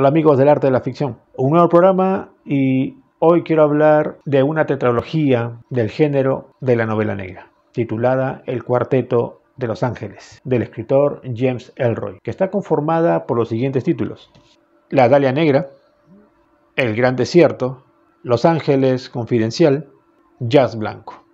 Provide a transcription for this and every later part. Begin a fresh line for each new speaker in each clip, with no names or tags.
Hola amigos del arte de la ficción. Un nuevo programa y hoy quiero hablar de una tetralogía del género de la novela negra, titulada El Cuarteto de Los Ángeles, del escritor James Elroy, que está conformada por los siguientes títulos. La Dalia Negra, El Gran Desierto, Los Ángeles Confidencial, Jazz Blanco.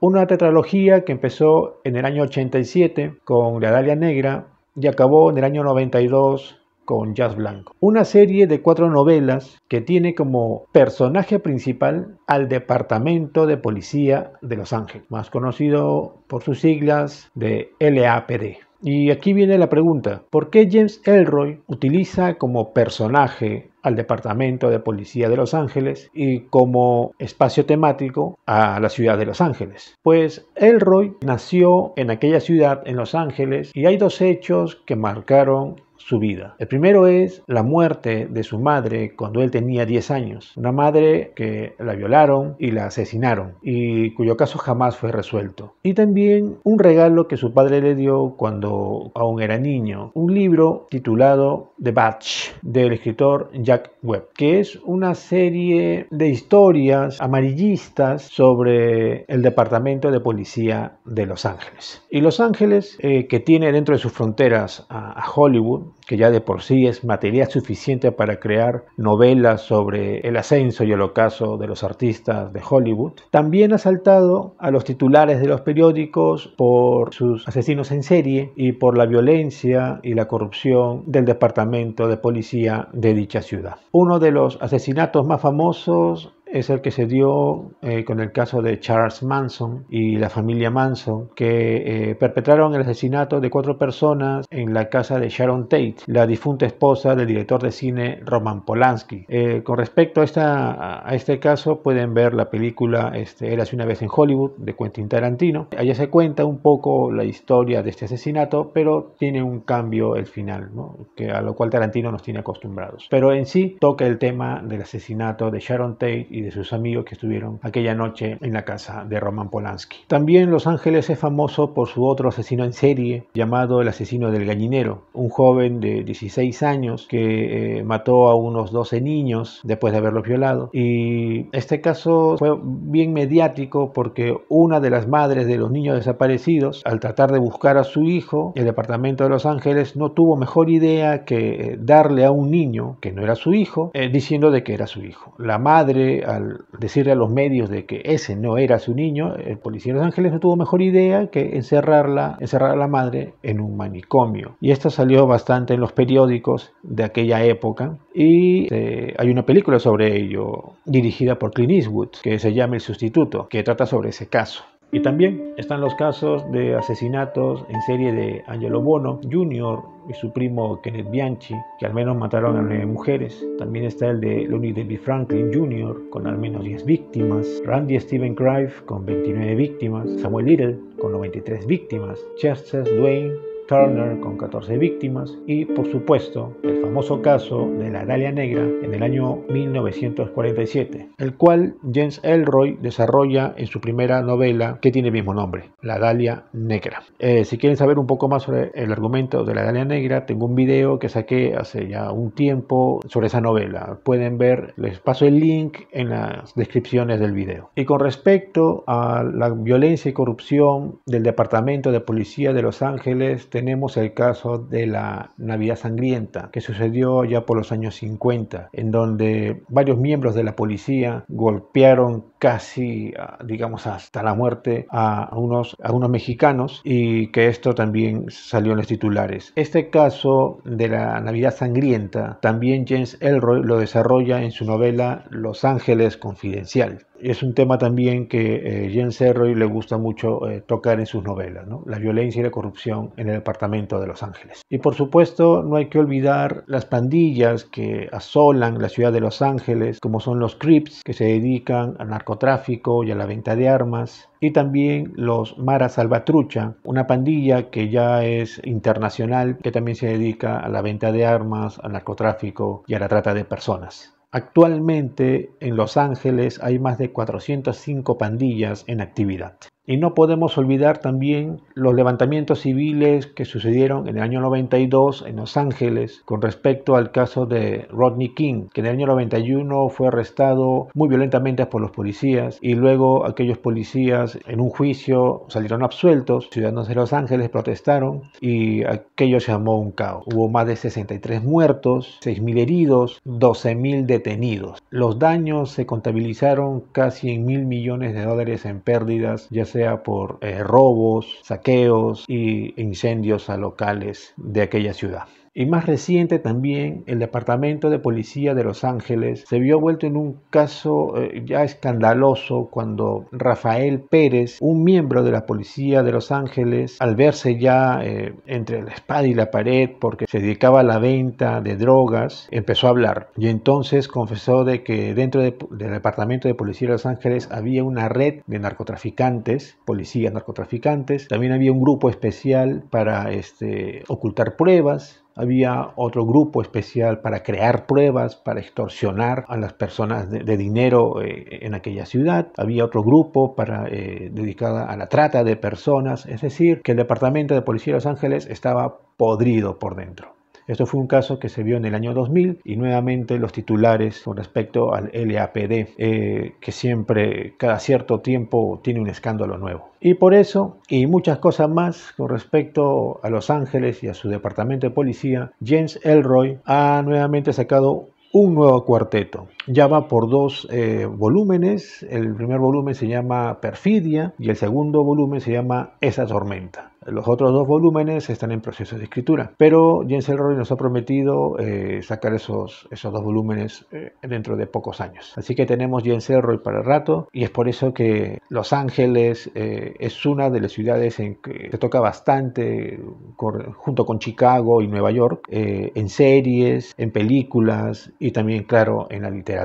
Una tetralogía que empezó en el año 87 con La Dalia Negra y acabó en el año 92 con Jazz Blanco. Una serie de cuatro novelas que tiene como personaje principal al Departamento de Policía de Los Ángeles, más conocido por sus siglas de LAPD. Y aquí viene la pregunta, ¿por qué James Elroy utiliza como personaje al Departamento de Policía de Los Ángeles y como espacio temático a la ciudad de Los Ángeles. Pues Elroy nació en aquella ciudad, en Los Ángeles, y hay dos hechos que marcaron su vida. El primero es la muerte de su madre cuando él tenía 10 años, una madre que la violaron y la asesinaron y cuyo caso jamás fue resuelto. Y también un regalo que su padre le dio cuando aún era niño, un libro titulado The Batch del escritor Jack Webb, que es una serie de historias amarillistas sobre el Departamento de Policía de Los Ángeles. Y Los Ángeles, eh, que tiene dentro de sus fronteras a Hollywood, que ya de por sí es material suficiente para crear novelas sobre el ascenso y el ocaso de los artistas de Hollywood, también ha saltado a los titulares de los periódicos por sus asesinos en serie y por la violencia y la corrupción del departamento de policía de dicha ciudad. Uno de los asesinatos más famosos es el que se dio eh, con el caso de Charles Manson y la familia Manson, que eh, perpetraron el asesinato de cuatro personas en la casa de Sharon Tate, la difunta esposa del director de cine Roman Polanski. Eh, con respecto a, esta, a este caso, pueden ver la película este, hace una vez en Hollywood de Quentin Tarantino. Allá se cuenta un poco la historia de este asesinato, pero tiene un cambio el final, que, a lo cual Tarantino nos tiene acostumbrados. Pero en sí toca el tema del asesinato de Sharon Tate de sus amigos que estuvieron aquella noche en la casa de Roman Polanski. También Los Ángeles es famoso por su otro asesino en serie llamado el asesino del gallinero, un joven de 16 años que eh, mató a unos 12 niños después de haberlo violado. Y este caso fue bien mediático porque una de las madres de los niños desaparecidos, al tratar de buscar a su hijo, el departamento de Los Ángeles no tuvo mejor idea que eh, darle a un niño que no era su hijo, eh, diciendo de que era su hijo. La madre al decirle a los medios de que ese no era su niño, el policía de Los Ángeles no tuvo mejor idea que encerrarla, encerrar a la madre en un manicomio. Y esto salió bastante en los periódicos de aquella época. Y eh, hay una película sobre ello, dirigida por Clint Eastwood, que se llama El Sustituto, que trata sobre ese caso. Y también están los casos de asesinatos en serie de Angelo Bono Jr. y su primo Kenneth Bianchi, que al menos mataron a nueve mujeres. También está el de Lonnie David Franklin Jr. con al menos 10 víctimas, Randy Steven Crive con 29 víctimas, Samuel Little con 93 víctimas, Chester Dwayne Turner con 14 víctimas y por supuesto el famoso caso de la Dalia Negra en el año 1947, el cual James Elroy desarrolla en su primera novela que tiene el mismo nombre, La Dalia Negra. Eh, si quieren saber un poco más sobre el argumento de la Dalia Negra, tengo un video que saqué hace ya un tiempo sobre esa novela. Pueden ver, les paso el link en las descripciones del video. Y con respecto a la violencia y corrupción del Departamento de Policía de Los Ángeles, tenemos el caso de la Navidad Sangrienta, que sucedió ya por los años 50, en donde varios miembros de la policía golpearon casi, ah, digamos, hasta la muerte a unos, a unos mexicanos y que esto también salió en los titulares. Este caso de la Navidad Sangrienta, también James Elroy lo desarrolla en su novela Los Ángeles Confidencial es un tema también que eh, Jen Serroy le gusta mucho eh, tocar en sus novelas, la violencia y la corrupción en el departamento de Los Ángeles. Y por supuesto no hay que olvidar las pandillas que asolan la ciudad de Los Ángeles, como son los Crips, que se dedican al narcotráfico y a la venta de armas, y también los Mara Salvatrucha, una pandilla que ya es internacional, que también se dedica a la venta de armas, al narcotráfico y a la trata de personas. Actualmente en Los Ángeles hay más de 405 pandillas en actividad. Y no podemos olvidar también los levantamientos civiles que sucedieron en el año 92 en Los Ángeles con respecto al caso de Rodney King, que en el año 91 fue arrestado muy violentamente por los policías y luego aquellos policías en un juicio salieron absueltos, ciudadanos de Los Ángeles protestaron y aquello se llamó un caos. Hubo más de 63 muertos, 6.000 heridos, 12.000 detenidos. Los daños se contabilizaron casi en mil millones de dólares en pérdidas, ya sea por eh, robos, saqueos e incendios a locales de aquella ciudad. Y más reciente también, el Departamento de Policía de Los Ángeles se vio vuelto en un caso eh, ya escandaloso cuando Rafael Pérez, un miembro de la Policía de Los Ángeles, al verse ya eh, entre la espada y la pared porque se dedicaba a la venta de drogas, empezó a hablar. Y entonces confesó de que dentro del Departamento de Policía de Los Ángeles había una red de narcotraficantes, policías narcotraficantes, también había un grupo especial para este, ocultar pruebas, había otro grupo especial para crear pruebas, para extorsionar a las personas de, dinero eh, en aquella ciudad, había otro grupo para, eh, a la trata de personas, es decir, que el Departamento de Policía de Los Ángeles estaba podrido por dentro. Esto fue un caso que se vio en el año 2000 y nuevamente los titulares con respecto al LAPD, eh, que siempre, cada cierto tiempo, tiene un escándalo nuevo. Y por eso, y muchas cosas más con respecto a Los Ángeles y a su departamento de policía, James Elroy ha nuevamente sacado un nuevo cuarteto ya va por dos eh, volúmenes. El primer volumen se llama Perfidia y el segundo volumen se llama Esa tormenta. Los otros dos volúmenes están en proceso de escritura, pero Jens Elroy nos ha prometido eh, sacar esos, esos dos volúmenes eh, dentro de pocos años. Así que tenemos Jens Elroy para el rato y es por eso que Los Ángeles es una de las ciudades en que se toca bastante junto con Chicago y Nueva York en series, en películas y también, claro, en la literatura.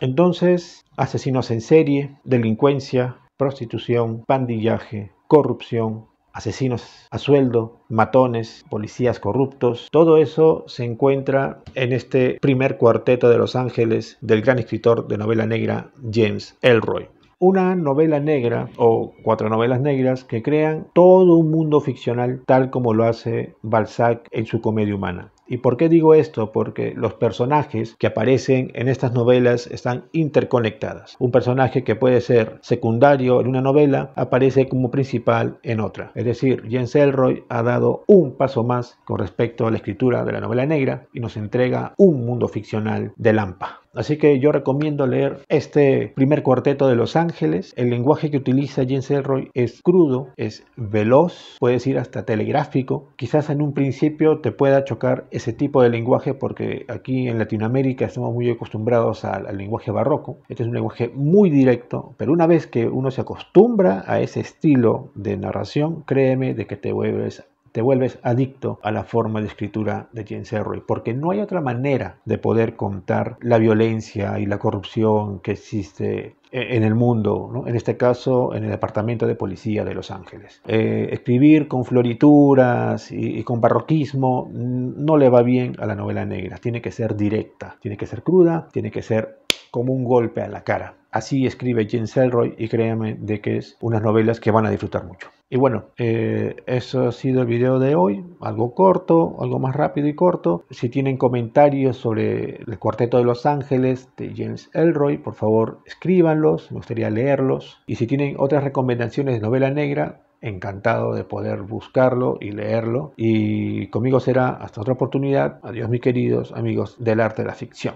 Entonces, asesinos en serie, delincuencia, prostitución, pandillaje, corrupción, asesinos a sueldo, matones, policías corruptos. Todo eso se encuentra en este primer cuarteto de Los Ángeles del gran escritor de novela negra James Elroy. Una novela negra o cuatro novelas negras que crean todo un mundo ficcional tal como lo hace Balzac en su comedia humana. ¿Y por qué digo esto? Porque los personajes que aparecen en estas novelas están interconectadas. Un personaje que puede ser secundario en una novela aparece como principal en otra. Es decir, Jens Elroy ha dado un paso más con respecto a la escritura de la novela negra y nos entrega un mundo ficcional de Lampa. Así que yo recomiendo leer este primer cuarteto de Los Ángeles. El lenguaje que utiliza James Elroy es crudo, es veloz, puedes decir hasta telegráfico. Quizás en un principio te pueda chocar ese tipo de lenguaje porque aquí en Latinoamérica estamos muy acostumbrados al, lenguaje barroco. Este es un lenguaje muy directo, pero una vez que uno se acostumbra a ese estilo de narración, créeme de que te vuelves te vuelves adicto a la forma de escritura de James Ellroy, porque no hay otra manera de poder contar la violencia y la corrupción que existe e-, en el mundo, en este caso en el Departamento de Policía de Los Ángeles. Eh, escribir con florituras y, con barroquismo no le va bien a la novela negra, tiene que ser directa, tiene que ser cruda, tiene que ser como un golpe a la cara. Así escribe James Elroy, y créanme de que es unas novelas que van a disfrutar mucho. Y bueno, eh, eso ha sido el video de hoy, algo corto, algo más rápido y corto. Si tienen comentarios sobre el Cuarteto de Los Ángeles de James Elroy, por favor escríbanlos, me gustaría leerlos. Y si tienen otras recomendaciones de novela negra, encantado de poder buscarlo y leerlo. Y conmigo será hasta otra oportunidad. Adiós mis queridos amigos del arte de la ficción.